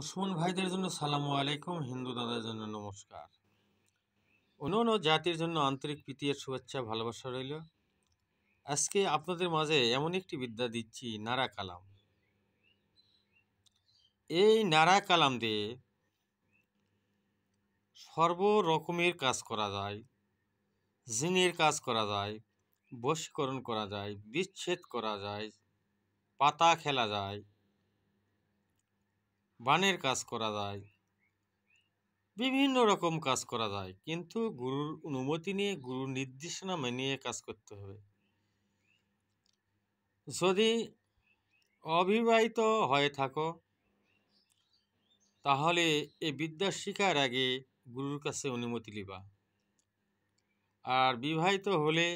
মুসলমান ভাইদের জন্য সালাম আলাইকুম হিন্দু দাদার জন্য নমস্কার অন্য অন্য জাতির জন্য আন্তরিক প্রীতির শুভেচ্ছা ভালোবাসা রইল আজকে আপনাদের মাঝে এমন একটি বিদ্যা দিচ্ছি নারা কালাম এই নারা কালাম দিয়ে সর্বরকমের কাজ করা যায় জিনের কাজ করা যায় বশীকরণ করা যায় বিচ্ছেদ করা যায় পাতা খেলা যায় বানের কাজ করা যায় বিভিন্ন রকম কাজ করা যায় কিন্তু গুরুর অনুমতি নিয়ে গুরুর নির্দেশনা মেনিয়ে কাজ করতে হবে যদি অবিবাহিত হয়ে থাকো তাহলে এ বিদ্যা শিকার আগে গুরুর কাছে অনুমতি লিবা আর বিবাহিত হলে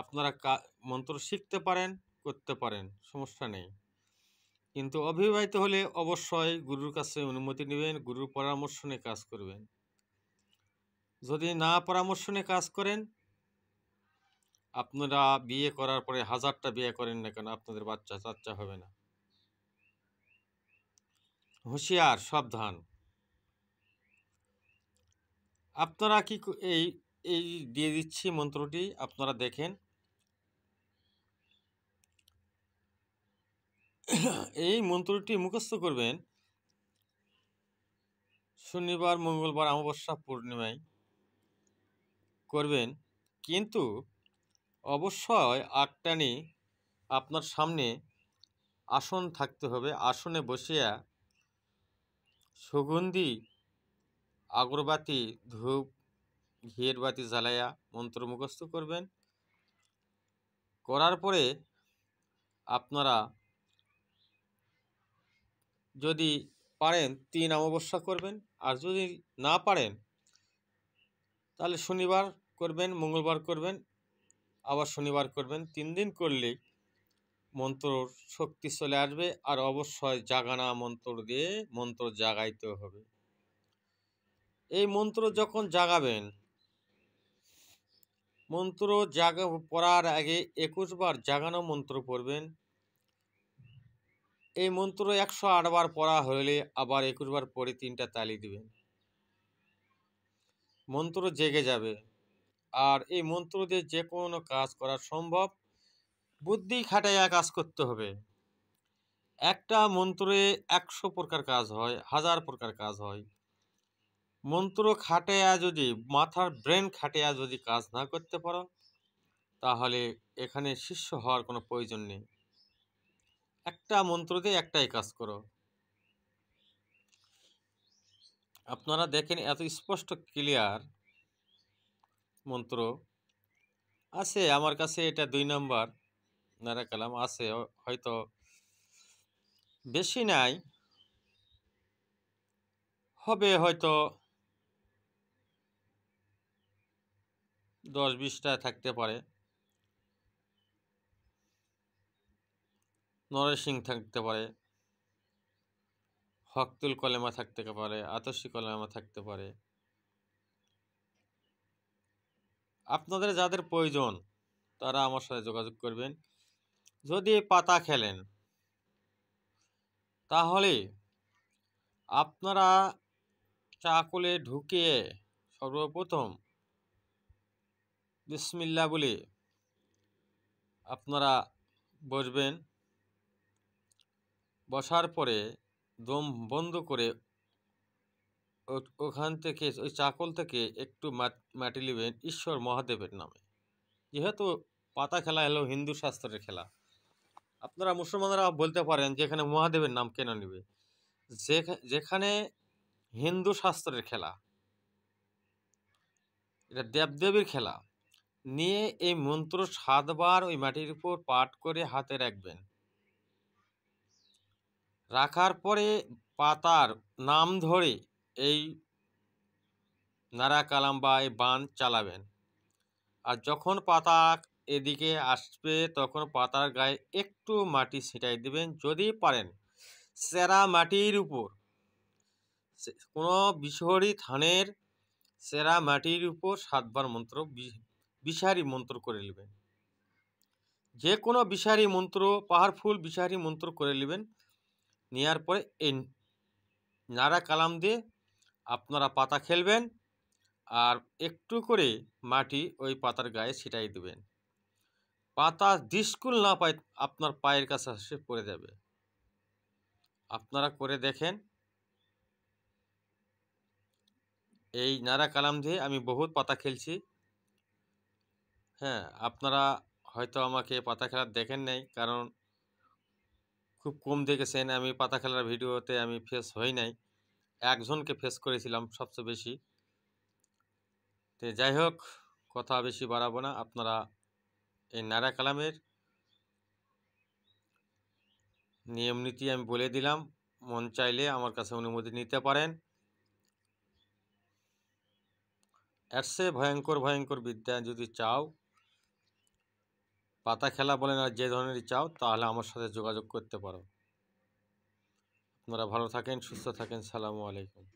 আপনারা মন্ত্র শিখতে পারেন করতে পারেন সমস্যা নেই কিন্তু অবিবাহিত হলে অবশ্যই গুরুর কাছে অনুমতি নেবেন গুরুর পরামর্শ নিয়ে কাজ করবেন যদি না পরামর্শ নিয়ে কাজ করেন আপনারা বিয়ে করার পরে হাজারটা বিয়ে করেন না কেন আপনাদের বাচ্চা চাচ্চা হবে না হুঁশিয়ার সাবধান আপনারা কি এই এই দিয়ে দিচ্ছি মন্ত্রটি আপনারা দেখেন এই মন্ত্রটি মুখস্থ করবেন শনিবার মঙ্গলবার অমাবস্যা পূর্ণিমায় করবেন কিন্তু অবশ্যই আটটানি আপনার সামনে আসন থাকতে হবে আসনে বসিয়া সুগন্ধি আগরবাতি ধূপ ঘিয়ের বাতি জ্বালাইয়া মন্ত্র মুখস্থ করবেন করার পরে আপনারা যদি পারেন তিন অমাবস্যা করবেন আর যদি না পারেন তাহলে শনিবার করবেন মঙ্গলবার করবেন আবার শনিবার করবেন তিন দিন করলেই মন্ত্রর শক্তি চলে আসবে আর অবশ্যই জাগানা মন্ত্র দিয়ে মন্ত্র জাগাইতে হবে এই মন্ত্র যখন জাগাবেন মন্ত্র জাগা পড়ার আগে একুশবার জাগানো মন্ত্র পড়বেন এই মন্ত্র একশো আটবার পড়া হলে আবার বার পরে তিনটা তালি দিবেন মন্ত্র জেগে যাবে আর এই মন্ত্র দিয়ে যে কোনো কাজ করা সম্ভব বুদ্ধি খাটাইয়া কাজ করতে হবে একটা মন্ত্রে একশো প্রকার কাজ হয় হাজার প্রকার কাজ হয় মন্ত্র খাটাইয়া যদি মাথার ব্রেন খাটাইয়া যদি কাজ না করতে পারো তাহলে এখানে শিষ্য হওয়ার কোনো প্রয়োজন নেই একটা মন্ত্র দিয়ে একটাই কাজ করো আপনারা দেখেন এত স্পষ্ট ক্লিয়ার মন্ত্র আছে আমার কাছে এটা দুই নম্বর নারা কালাম আছে হয়তো বেশি নাই হবে হয়তো দশ বিশটা থাকতে পারে নরসিং থাকতে পারে হকতুল কলেমা থাকতে পারে আতসী কলেমা থাকতে পারে আপনাদের যাদের প্রয়োজন তারা আমার সাথে যোগাযোগ করবেন যদি পাতা খেলেন তাহলে আপনারা চাকুলে ঢুকিয়ে সর্বপ্রথম বিসমিল্লা বলে আপনারা বসবেন বসার পরে দম বন্ধ করে ওখান থেকে ওই চাকল থেকে একটু মাটি নেবেন ঈশ্বর মহাদেবের নামে যেহেতু পাতা খেলা হলো হিন্দু শাস্ত্রের খেলা আপনারা মুসলমানরা বলতে পারেন যেখানে মহাদেবের নাম কেন নেবে যেখানে হিন্দু শাস্ত্রের খেলা এটা দেবদেবীর খেলা নিয়ে এই মন্ত্র সাতবার ওই মাটির উপর পাঠ করে হাতে রাখবেন রাখার পরে পাতার নাম ধরে এই নারা কালাম বা এই বান চালাবেন আর যখন পাতা এদিকে আসবে তখন পাতার গায়ে একটু মাটি ছিটাই দেবেন যদি পারেন সেরা মাটির উপর কোনো বিষহরি থানের সেরা মাটির উপর সাতবার মন্ত্র বিষারি মন্ত্র করে নেবেন যে কোনো বিষারি মন্ত্র পাহাড়ফুল বিষারি মন্ত্র করে নেবেন নেওয়ার পরে এই নাড়া কালাম দিয়ে আপনারা পাতা খেলবেন আর একটু করে মাটি ওই পাতার গায়ে ছিটাই দেবেন পাতা দিসকুল না পায় আপনার পায়ের কাছে আসে পড়ে যাবে আপনারা করে দেখেন এই নারা কালাম দিয়ে আমি বহুত পাতা খেলছি হ্যাঁ আপনারা হয়তো আমাকে পাতা খেলা দেখেন নাই কারণ খুব কম দেখেছেন আমি পাতা খেলার ভিডিওতে আমি ফেস হই নাই একজনকে ফেস করেছিলাম সবচেয়ে বেশি তো যাই হোক কথা বেশি বাড়াবো না আপনারা এই নারা কালামের নিয়ম নীতি আমি বলে দিলাম মন চাইলে আমার কাছে অনুমতি নিতে পারেন এর ভয়ঙ্কর ভয়ঙ্কর বিদ্যা যদি চাও পাতা খেলা বলেন আর যে ধরনেরই চাও তাহলে আমার সাথে যোগাযোগ করতে পারো আপনারা ভালো থাকেন সুস্থ থাকেন সালামু আলাইকুম